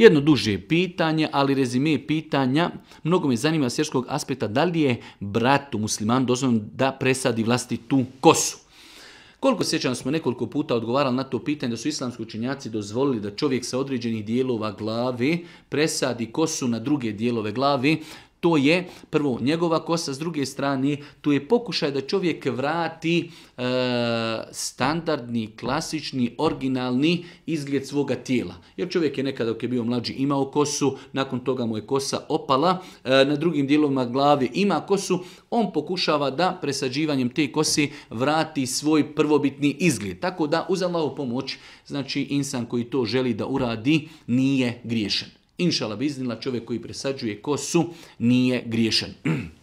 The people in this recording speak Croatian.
Jedno duže pitanje, ali rezime pitanja. Mnogo me zanima s vjerskog aspekta da li je bratu musliman dozvoljeno da presadi vlastitu kosu. Koliko sjećam smo nekoliko puta odgovarali na to pitanje da su islamski učinjaci dozvolili da čovjek sa određenih dijelova glave presadi kosu na druge dijelove glavi, to je prvo njegova kosa, s druge strane tu je pokušaj da čovjek vrati e, standardni, klasični, originalni izgled svoga tijela. Jer čovjek je nekada dok je bio mlađi imao kosu, nakon toga mu je kosa opala, e, na drugim dijelovima glave ima kosu, on pokušava da presađivanjem te kose vrati svoj prvobitni izgled. Tako da uz Allahovu pomoć, znači insan koji to želi da uradi nije griješen inšala biznila čovjek koji presađuje kosu nije griješan.